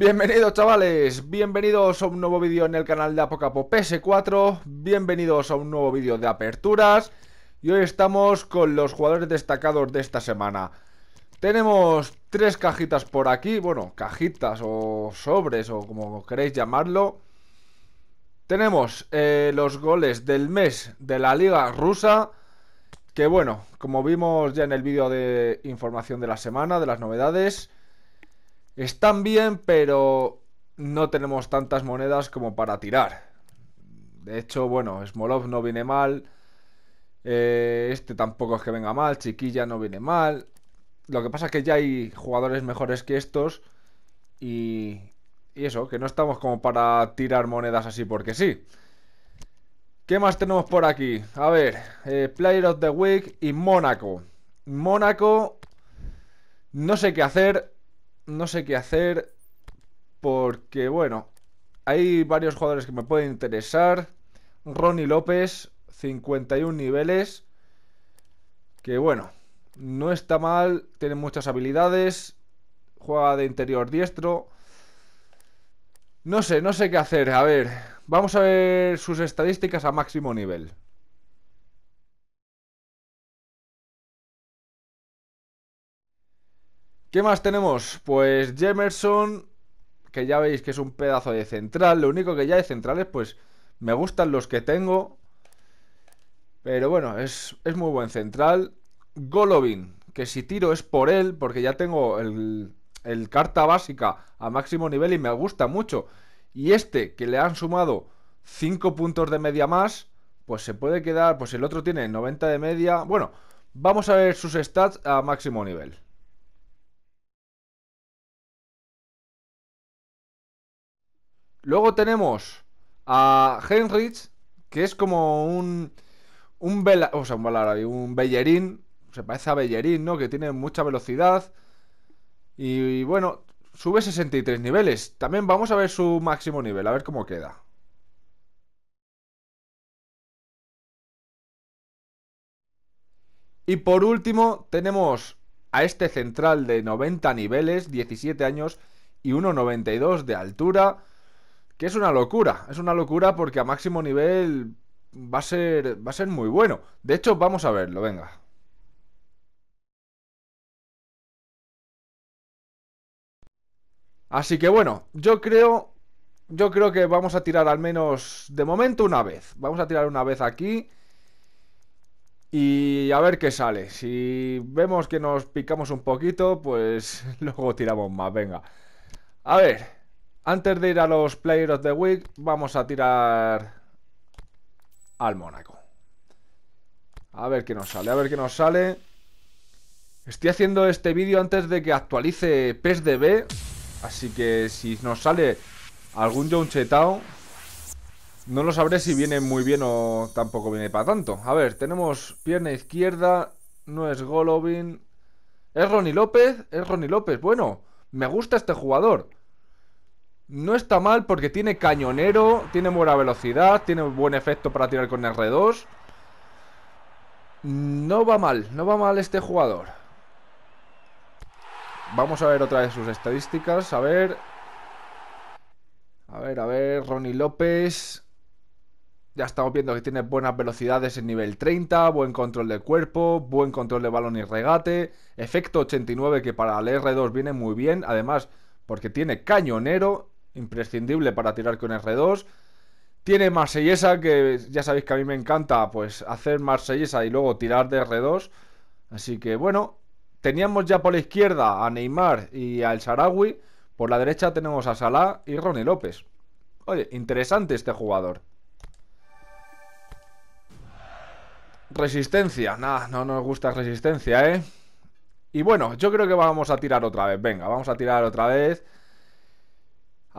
Bienvenidos chavales, bienvenidos a un nuevo vídeo en el canal de Apocapo PS4 Bienvenidos a un nuevo vídeo de aperturas Y hoy estamos con los jugadores destacados de esta semana Tenemos tres cajitas por aquí, bueno, cajitas o sobres o como queréis llamarlo Tenemos eh, los goles del mes de la liga rusa Que bueno, como vimos ya en el vídeo de información de la semana, de las novedades están bien, pero no tenemos tantas monedas como para tirar. De hecho, bueno, Smolov no viene mal. Eh, este tampoco es que venga mal. Chiquilla no viene mal. Lo que pasa es que ya hay jugadores mejores que estos. Y, y eso, que no estamos como para tirar monedas así porque sí. ¿Qué más tenemos por aquí? A ver, eh, Player of the Week y Mónaco. Mónaco, no sé qué hacer no sé qué hacer porque, bueno, hay varios jugadores que me pueden interesar. Ronnie López, 51 niveles, que bueno, no está mal, tiene muchas habilidades, juega de interior diestro. No sé, no sé qué hacer. A ver, vamos a ver sus estadísticas a máximo nivel. ¿Qué más tenemos? Pues Jemerson, que ya veis que es un pedazo de central. Lo único que ya de centrales, pues me gustan los que tengo. Pero bueno, es, muy buen central. Golovin, que si tiro es por él, porque ya tengo el, el carta básica a máximo nivel y me gusta mucho. Y este, que le han sumado 5 puntos de media más, pues se puede quedar, pues el otro tiene 90 de media. Bueno, vamos a ver sus stats a máximo nivel. Luego tenemos a Heinrich, que es como un. Un o un Bellerín. Se parece a Bellerín, ¿no? Que tiene mucha velocidad. Y, y bueno, sube 63 niveles. También vamos a ver su máximo nivel, a ver cómo queda. Y por último, tenemos a este central de 90 niveles, 17 años y 1,92 de altura, que es una locura, es una locura porque a máximo nivel va a ser, va a ser muy bueno. De hecho, vamos a verlo, venga. Así que bueno, yo creo, yo creo que vamos a tirar al menos de momento una vez. Vamos a tirar una vez aquí y a ver qué sale. Si vemos que nos picamos un poquito, pues luego tiramos más. Venga. A ver. Antes de ir a los Players of the Week, vamos a tirar al Mónaco. A ver qué nos sale, a ver qué nos sale. Estoy haciendo este vídeo antes de que actualice PSDB. Así que si nos sale algún John Chetao, no lo sabré si viene muy bien o tampoco viene para tanto. A ver, tenemos pierna izquierda, no es Golovin. Es Ronnie López, es Ronnie López. Bueno, me gusta este jugador. No está mal porque tiene cañonero, tiene buena velocidad, tiene buen efecto para tirar con R2. No va mal, no va mal este jugador. Vamos a ver otra vez sus estadísticas, a ver... A ver, a ver, Ronnie López... Ya estamos viendo que tiene buenas velocidades en nivel 30, buen control de cuerpo, buen control de balón y regate, efecto 89 que para el R2 viene muy bien, además porque tiene cañonero imprescindible para tirar con R2. Tiene marsellesa, que ya sabéis que a mí me encanta pues hacer marsellesa y luego tirar de R2. Así que bueno, teníamos ya por la izquierda a Neymar y al Sarawi. Por la derecha tenemos a Salah y Ronnie López. Oye, interesante este jugador. Resistencia, nada, no nos gusta resistencia, ¿eh? Y bueno, yo creo que vamos a tirar otra vez. Venga, vamos a tirar otra vez.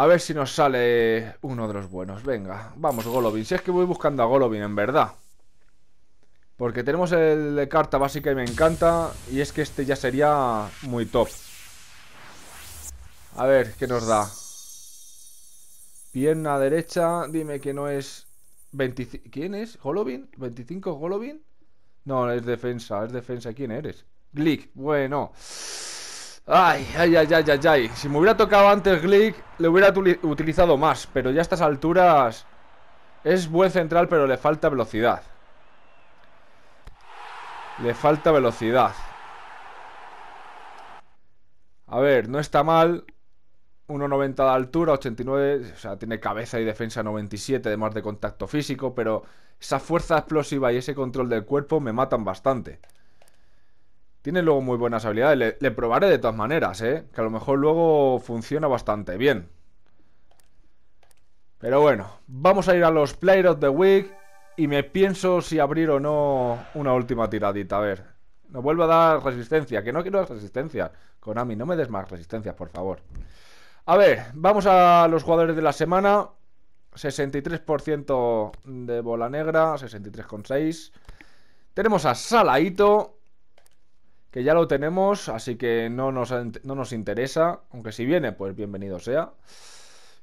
A ver si nos sale uno de los buenos. Venga, vamos, Golovin. Si es que voy buscando a Golovin, en verdad. Porque tenemos el de carta básica y me encanta. Y es que este ya sería muy top. A ver, ¿qué nos da? Pierna derecha, dime que no es... ¿Quién es? ¿Golovin? ¿25 Golovin? No, es defensa, es defensa. ¿Quién eres? Glick, bueno... Ay, ay, ay, ay, ay, ay. Si me hubiera tocado antes Glick, le hubiera utilizado más. Pero ya a estas alturas es buen central, pero le falta velocidad. Le falta velocidad. A ver, no está mal. 1,90 de altura, 89, o sea, tiene cabeza y defensa 97, además de contacto físico, pero esa fuerza explosiva y ese control del cuerpo me matan bastante. Tiene luego muy buenas habilidades. Le, probaré de todas maneras, ¿eh? Que a lo mejor luego funciona bastante bien. Pero bueno, vamos a ir a los Player of the Week. Y me pienso si abrir o no una última tiradita. A ver. Nos vuelve a dar resistencia. Que no quiero dar resistencia. Konami, no me des más resistencias, por favor. A ver, vamos a los jugadores de la semana. 63% de bola negra, 63,6. Tenemos a Salaito, que ya lo tenemos, así que no nos, interesa, aunque si viene, pues bienvenido sea.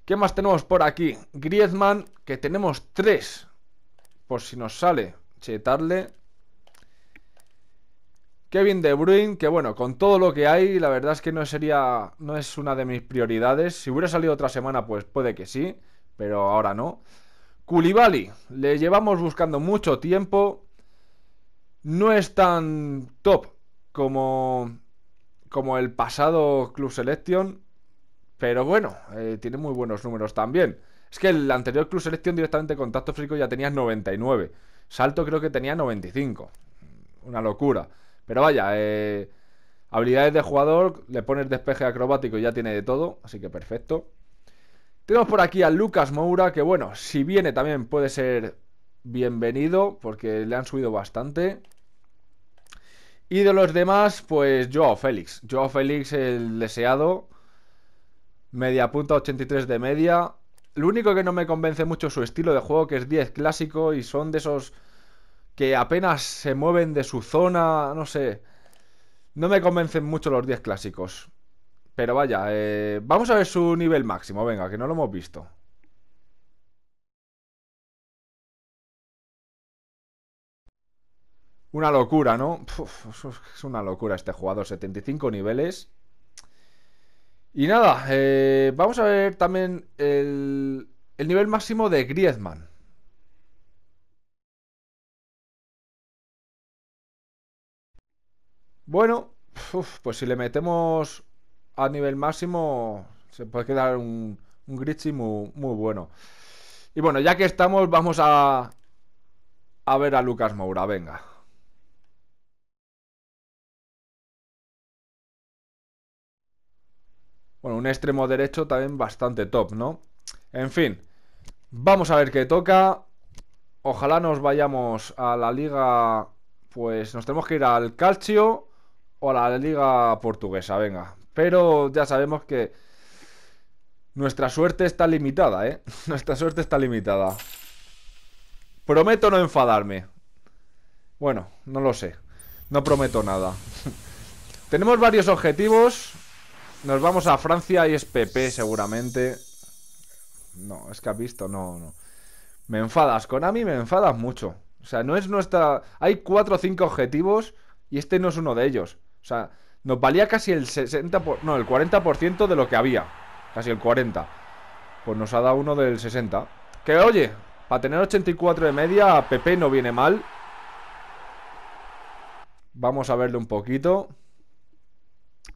¿Qué más tenemos por aquí? Griezmann, que tenemos tres, por si nos sale chetarle. Kevin De Bruyne, que bueno, con todo lo que hay, la verdad es que no sería, no es una de mis prioridades. Si hubiera salido otra semana, pues puede que sí, pero ahora no. Koulibaly, le llevamos buscando mucho tiempo. No es tan top como, como el pasado Club Selection. Pero bueno, eh, tiene muy buenos números también. Es que el anterior Club Selection directamente contacto físico ya tenía 99. Salto creo que tenía 95. Una locura. Pero vaya, eh, habilidades de jugador, le pones despeje acrobático y ya tiene de todo, así que perfecto. Tenemos por aquí a Lucas Moura, que bueno, si viene también puede ser bienvenido, porque le han subido bastante. Y de los demás, pues Joao Félix. Joao Félix, el deseado. Media punta, 83 de media. Lo único que no me convence mucho es su estilo de juego, que es 10 clásico y son de esos que apenas se mueven de su zona, no sé. No me convencen mucho los 10 clásicos. Pero vaya, eh, vamos a ver su nivel máximo, venga, que no lo hemos visto. Una locura, ¿no? es una locura este jugador, 75 niveles. Y nada, eh, vamos a ver también el, nivel máximo de Griezmann. Bueno, pues si le metemos a nivel máximo, se puede quedar un, un muy, bueno. Y bueno, ya que estamos, vamos a, a ver a Lucas Moura, venga. Bueno, un extremo derecho también bastante top, ¿no? En fin, vamos a ver qué toca. Ojalá nos vayamos a la liga... Pues nos tenemos que ir al Calcio o a la liga portuguesa, venga. Pero ya sabemos que nuestra suerte está limitada, ¿eh? Nuestra suerte está limitada. Prometo no enfadarme. Bueno, no lo sé. No prometo nada. Tenemos varios objetivos nos vamos a Francia y es PP seguramente. No, es que has visto, no, no. Me enfadas, con mí, me enfadas mucho. O sea, no es nuestra... Hay cuatro o cinco objetivos y este no es uno de ellos. O sea, nos valía casi el 60... Por... No, el 40% de lo que había. Casi el 40. Pues nos ha dado uno del 60. Que oye, para tener 84 de media, PP no viene mal. Vamos a verle un poquito.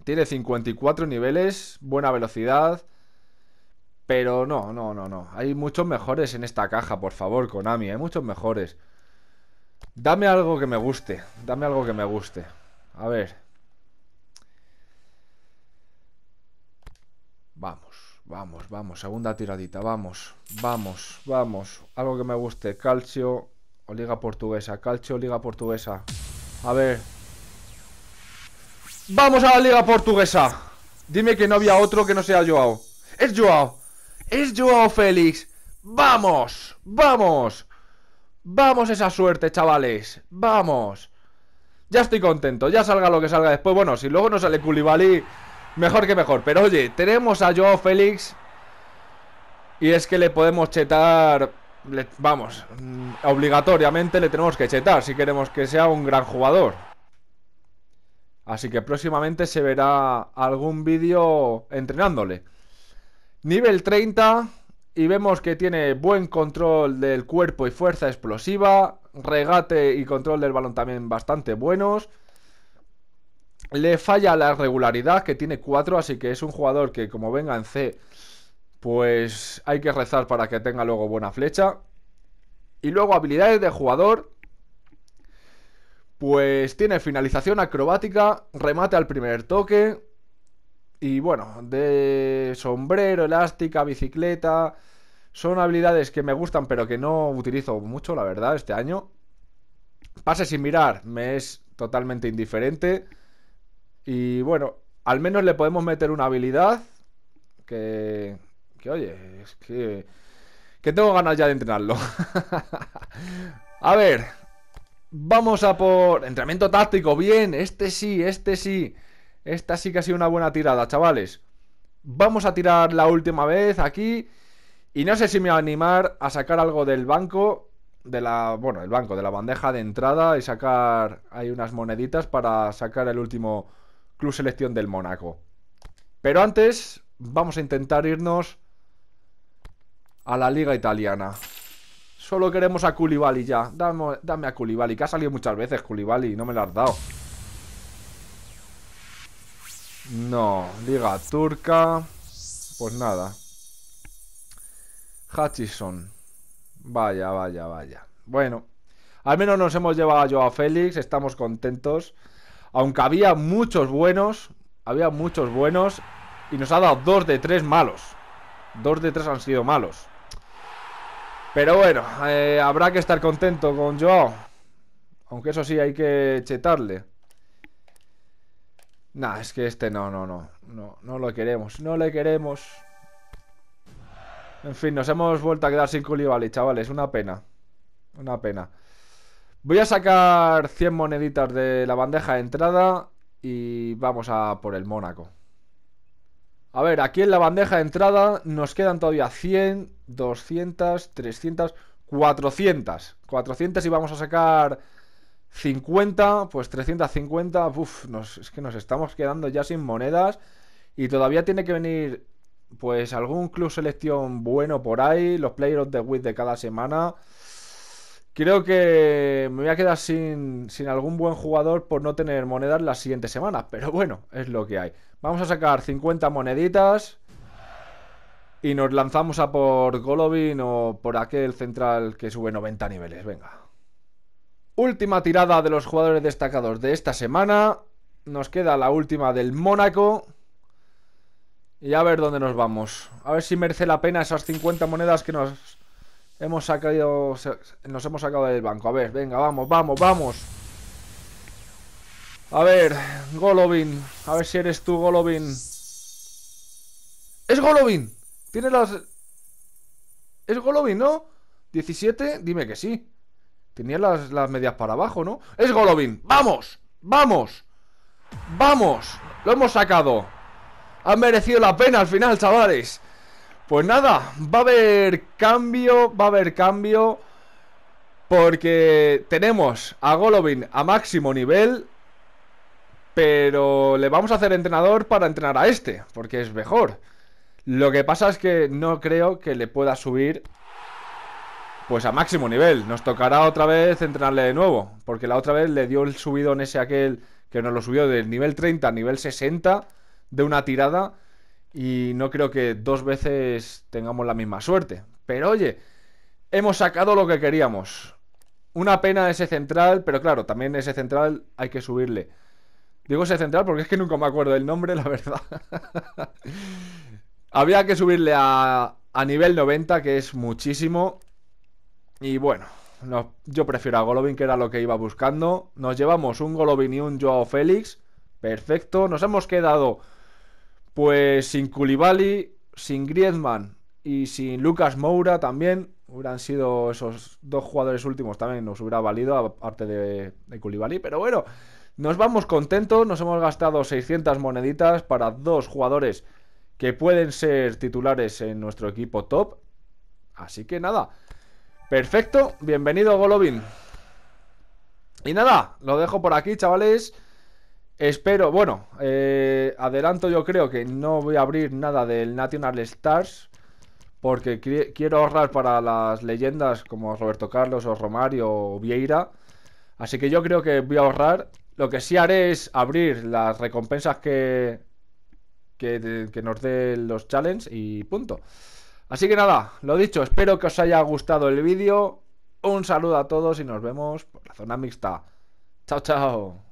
Tiene 54 niveles, buena velocidad. Pero no, no, no, no. Hay muchos mejores en esta caja, por favor, Konami. Hay muchos mejores. Dame algo que me guste. Dame algo que me guste. A ver. Vamos, vamos, vamos. Segunda tiradita. Vamos, vamos, vamos. Algo que me guste. Calcio o Liga Portuguesa. Calcio Liga Portuguesa. A ver. Vamos a la liga portuguesa. Dime que no había otro que no sea Joao. Es Joao. Es Joao Félix. Vamos. Vamos. Vamos esa suerte, chavales. Vamos. Ya estoy contento. Ya salga lo que salga después. Bueno, si luego no sale Koulibaly, mejor que mejor. Pero oye, tenemos a Joao Félix. Y es que le podemos chetar... vamos, mm, obligatoriamente le tenemos que chetar si queremos que sea un gran jugador. Así que próximamente se verá algún vídeo entrenándole. Nivel 30 y vemos que tiene buen control del cuerpo y fuerza explosiva. Regate y control del balón también bastante buenos. Le falla la regularidad, que tiene 4, así que es un jugador que como venga en C, pues hay que rezar para que tenga luego buena flecha. Y luego habilidades de jugador, pues tiene finalización acrobática, remate al primer toque. Y bueno, de sombrero, elástica, bicicleta. Son habilidades que me gustan, pero que no utilizo mucho, la verdad, este año. Pase sin mirar, me es totalmente indiferente. Y bueno, al menos le podemos meter una habilidad que. Que oye, es que. Que tengo ganas ya de entrenarlo. A ver, Vamos a por entrenamiento táctico, bien, este sí, este sí. Esta sí que ha sido una buena tirada, chavales. Vamos a tirar la última vez aquí. Y no sé si me va a animar a sacar algo del banco. De la. Bueno, el banco, de la bandeja de entrada. Y sacar. Hay unas moneditas para sacar el último club selección del Mónaco. Pero antes, vamos a intentar irnos a la liga italiana. Solo queremos a Kulibali ya. Dame, dame a Kulibali, que ha salido muchas veces Kulibali, y no me la has dado. No, Liga Turca. Pues nada. Hutchison. Vaya, vaya, vaya. Bueno, al menos nos hemos llevado yo a Félix, estamos contentos. Aunque había muchos buenos, había muchos buenos y nos ha dado dos de tres malos. Dos de tres han sido malos. Pero bueno, eh, habrá que estar contento con Joao. Aunque eso sí, hay que chetarle. Nah, es que este no, no, no. No, no lo queremos. No le queremos. En fin, nos hemos vuelto a quedar sin Culibali, chavales. Una pena. Una pena. Voy a sacar 100 moneditas de la bandeja de entrada y vamos a por el Mónaco. A ver, aquí en la bandeja de entrada nos quedan todavía 100 200, 300, 400. 400 y vamos a sacar 50, pues 350, uff, es que nos estamos quedando ya sin monedas y todavía tiene que venir pues algún club selección bueno por ahí, los Players of the Week de cada semana. Creo que me voy a quedar sin, sin algún buen jugador por no tener monedas las siguientes semanas, pero bueno, es lo que hay. Vamos a sacar 50 moneditas, y nos lanzamos a por Golovin o por aquel central que sube 90 niveles. Venga. Última tirada de los jugadores destacados de esta semana. Nos queda la última del Mónaco. Y a ver dónde nos vamos. A ver si merece la pena esas 50 monedas que nos hemos sacado, nos hemos sacado del banco. A ver, venga, vamos, vamos, vamos. A ver, Golovin. A ver si eres tú, Golovin. ¡Es Golovin! Tiene las... ¿Es Golovin, no? 17, dime que sí. Tenía las, medias para abajo, ¿no? ¡Es Golovin! ¡Vamos! ¡Vamos! ¡Vamos! ¡Lo hemos sacado! Ha merecido la pena al final, chavales. Pues nada, va a haber cambio, va a haber cambio. Porque tenemos a Golovin a máximo nivel. Pero le vamos a hacer entrenador para entrenar a este, porque es mejor. Lo que pasa es que no creo que le pueda subir pues a máximo nivel. Nos tocará otra vez entrenarle de nuevo, porque la otra vez le dio el subido en ese aquel que nos lo subió del nivel 30 a nivel 60 de una tirada y no creo que dos veces tengamos la misma suerte. Pero oye, hemos sacado lo que queríamos. Una pena ese central, pero claro, también ese central hay que subirle. Digo ese central porque es que nunca me acuerdo del nombre, la verdad. Había que subirle a, nivel 90, que es muchísimo. Y bueno, yo prefiero a Golovin, que era lo que iba buscando. Nos llevamos un Golovin y un Joao Félix. Perfecto. Nos hemos quedado pues sin Culibali sin Griezmann y sin Lucas Moura también. Hubieran sido esos dos jugadores últimos también, nos hubiera valido, aparte de, de Pero bueno, nos vamos contentos. Nos hemos gastado 600 moneditas para dos jugadores que pueden ser titulares en nuestro equipo top. Así que nada, perfecto, bienvenido Golovin. Y nada, lo dejo por aquí, chavales. Espero, bueno, eh, adelanto yo creo que no voy a abrir nada del National Stars porque quiero ahorrar para las leyendas como Roberto Carlos o Romario o Vieira. Así que yo creo que voy a ahorrar. Lo que sí haré es abrir las recompensas que, que, nos dé los challenges y punto. Así que nada, lo dicho, espero que os haya gustado el vídeo. Un saludo a todos y nos vemos por la zona mixta. Chao, chao.